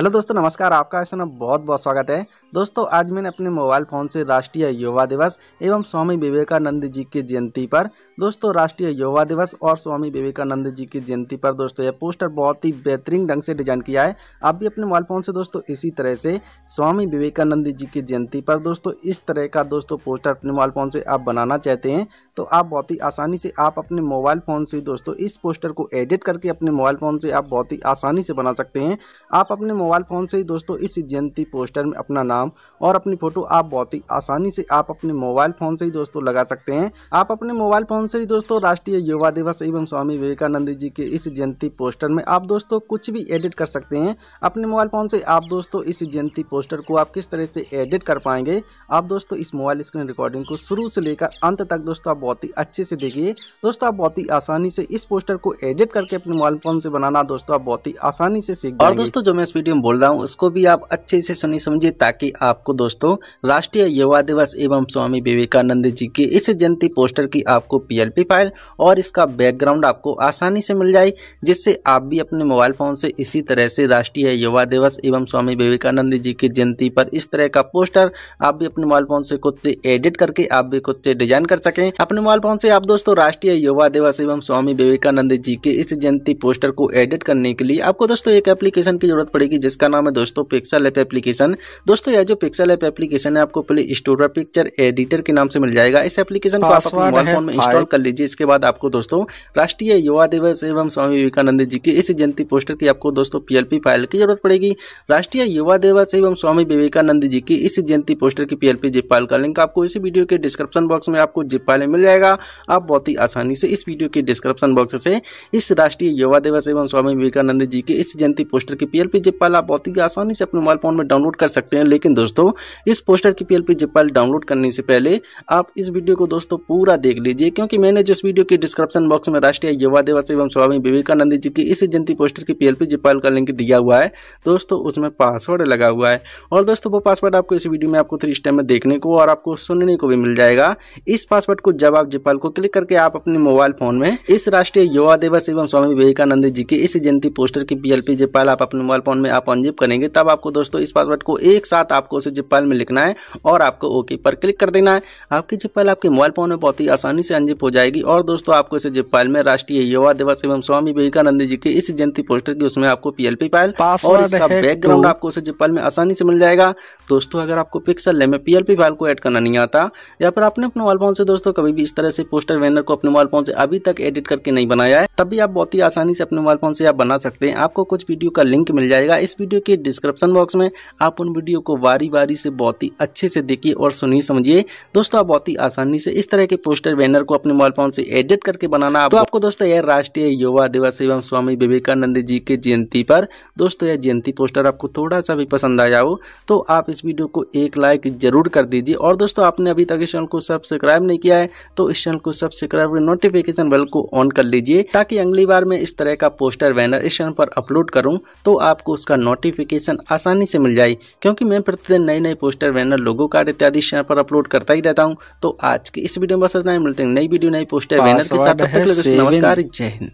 hello दोस्तों नमस्कार आपका ऐसा बहुत बहुत स्वागत है दोस्तों आज मैंने अपने मोबाइल फ़ोन से राष्ट्रीय युवा दिवस एवं स्वामी विवेकानंद जी की जयंती पर दोस्तों राष्ट्रीय युवा दिवस और स्वामी विवेकानंद जी की जयंती पर दोस्तों यह पोस्टर बहुत ही बेहतरीन ढंग से डिजाइन किया है आप भी अपने मोबाइल फ़ोन से दोस्तों इसी तरह से स्वामी विवेकानंद जी की जयंती पर दोस्तों इस तरह का दोस्तों पोस्टर अपने मोबाइल फ़ोन से आप बनाना चाहते हैं तो आप बहुत ही आसानी से आप अपने मोबाइल फ़ोन से दोस्तों इस पोस्टर को एडिट करके अपने मोबाइल फ़ोन से आप बहुत ही आसानी से बना सकते हैं आप अपने मोबाइल फ़ोन से ही दोस्तों इस जयंती पोस्टर में अपना नाम और अपनी फ़ोटो आप बहुत ही आसानी से आप अपने मोबाइल फ़ोन से ही दोस्तों लगा सकते हैं आप अपने मोबाइल फ़ोन से ही दोस्तों राष्ट्रीय युवा दिवस एवं स्वामी विवेकानंद जी के इस जयंती पोस्टर में आप दोस्तों कुछ भी एडिट कर सकते हैं अपने मोबाइल फ़ोन से आप दोस्तों इस जयंती पोस्टर को आप किस तरह से एडिट कर पाएंगे आप दोस्तों इस मोबाइल स्क्रीन रिकॉर्डिंग को शुरू से लेकर अंत तक दोस्तों आप बहुत ही अच्छे से देखिए दोस्तों आप बहुत ही आसानी से इस पोस्टर को एडिट करके अपने मोबाइल फ़ोन से बनाना दोस्तों आप बहुत ही आसानी से सीख और दोस्तों जो मैं इस वीडियो वीडियो में बोल रहा हूँ उसको भी आप अच्छे से सुनी समझिए ताकि आपको दोस्तों राष्ट्रीय युवा दिवस एवं स्वामी विवेकानंद जी के इस जयंती पोस्टर की आपको पीएलपी फाइल और इसका बैकग्राउंड आपको आसानी से मिल जाए जिससे आप भी अपने मोबाइल फ़ोन से इसी तरह से राष्ट्रीय युवा दिवस एवं स्वामी विवेकानंद जी की जयंती पर इस तरह का पोस्टर आप भी अपने मोबाइल फ़ोन से खुद से एडिट करके आप भी खुद से डिजाइन कर सके अपने मोबाइल फ़ोन से आप दोस्तों राष्ट्रीय युवा दिवस एवं स्वामी विवेकानंद जी के इस जयंती पोस्टर को एडिट करने के लिए आपको दोस्तों एक एप्लीकेशन की जरूरत पड़ेगी जिसका नाम है दोस्तों पिक्सल ऐप एप्लीकेशन दोस्तों यह जो पिक्सल ऐप एप्लीकेशन है आपको प्ले स्टोर पर पिक्चर एडिटर के नाम से मिल जाएगा इस एप्लीकेशन को आप अपने मोबाइल फोन में इंस्टॉल कर लीजिए इसके बाद आपको दोस्तों राष्ट्रीय युवा दिवस एवं स्वामी विवेकानंद जी की इस जयंती पोस्टर की आपको दोस्तों पीएलपी फाइल की जरूरत पड़ेगी राष्ट्रीय युवा दिवस एवं स्वामी विवेकानंद जी की इस जयंती पोस्टर की पीएलपी जिप फाइल का लिंक आपको इसी वीडियो के डिस्क्रिप्शन बॉक्स में आपको जिप फाइल मिल जाएगा आप बहुत ही आसानी से इस वीडियो के डिस्क्रिप्शन बॉक्स से इस राष्ट्रीय युवा दिवस एवं स्वामी विवेकानंद जी की इस जयंती पोस्टर की पीएलपी जिप फाइल आप बहुत ही आसानी से अपने मोबाइल फ़ोन में डाउनलोड कर सकते हैं लेकिन दोस्तों इस पोस्टर की पीएलपी जिप फाइल डाउनलोड करने से पहले आप इस वीडियो को दोस्तों पूरा देख लीजिए क्योंकि मैंने जिस वीडियो की डिस्क्रिप्शन बॉक्स में राष्ट्रीय युवा दिवस एवं स्वामी विवेकानंद जी की इस जयंती पोस्टर की पीएलपी जिप फाइल का लिंक दिया हुआ है दोस्तों उसमें पासवर्ड लगा हुआ है और दोस्तों वो पासवर्ड आपको इस वीडियो में आपको थ्री स्टेप में देखने को और आपको सुनने को भी मिल जाएगा इस पासवर्ड को जब आप जिपाल को क्लिक करके आप अपने मोबाइल फोन में इस राष्ट्रीय युवा दिवस एवं स्वामी विवेकानंद जी की इस जयंती पोस्टर की पीएलपी जिपाल आप अपने मोबाइल फोन में आप अनजिप करेंगे तब आपको दोस्तों इस पासवर्ड को एक साथ आपको उसे जिप फाइल में लिखना है और आपको ओके पर क्लिक कर देना है आपकी जिप फाइल आपके मोबाइल फोन में बहुत ही आसानी से अनजिप हो जाएगी और दोस्तों आपको इसे जिप फाइल में राष्ट्रीय युवा दिवस एवं स्वामी विवेकानंद जी के इस जयंती पोस्टर की उसमें आपको पीएलपी फाइल और इसका बैकग्राउंड तो आपको उसे जिप फाइल में आसानी से मिल जाएगा दोस्तों अगर आपको पिक्सल में पीएलपी फाइल को एड करना नहीं आता या फिर आपने अपने मोबाइल फोन से दोस्तों कभी भी इस तरह से पोस्टर बैनर को अपने मोबाइल फोन से अभी तक एडिट करके नहीं बनाया है तब भी आप बहुत ही आसानी से अपने मोबाइल फोन से आप बना सकते हैं आपको कुछ वीडियो का लिंक मिल जाएगा इस वीडियो के डिस्क्रिप्शन बॉक्स में आप उन वीडियो को बारी बारी से बहुत ही अच्छे से देखिए और सुनिए समझिए दोस्तों आप बहुत ही आसानी से इस तरह के पोस्टर बैनर को अपने मोबाइल फोन से एडिट करके बनाना तो आपको दोस्तों यह राष्ट्रीय युवा दिवस एवं स्वामी विवेकानंद जी के जयंती पर दोस्तों यह जयंती पोस्टर आपको थोड़ा सा भी पसंद आया हो तो आप इस वीडियो को एक लाइक जरूर कर दीजिए और दोस्तों आपने अभी तक इस चैनल को सब्सक्राइब नहीं किया है तो इस चैनल को सब्सक्राइब नोटिफिकेशन बेल को ऑन कर लीजिए ताकि अगली बार मैं इस तरह का पोस्टर बैनर इस चैनल पर अपलोड करूं तो आपको उसका नोटिफिकेशन आसानी से मिल जाए क्योंकि मैं प्रतिदिन नए नए पोस्टर बैनर लोगो कार्ड इत्यादि चैनल पर अपलोड करता ही रहता हूँ तो आज के इस वीडियो में बस इतना मिलते हैं नई वीडियो नई पोस्टर बैनर के साथ नमस्कार जय हिंद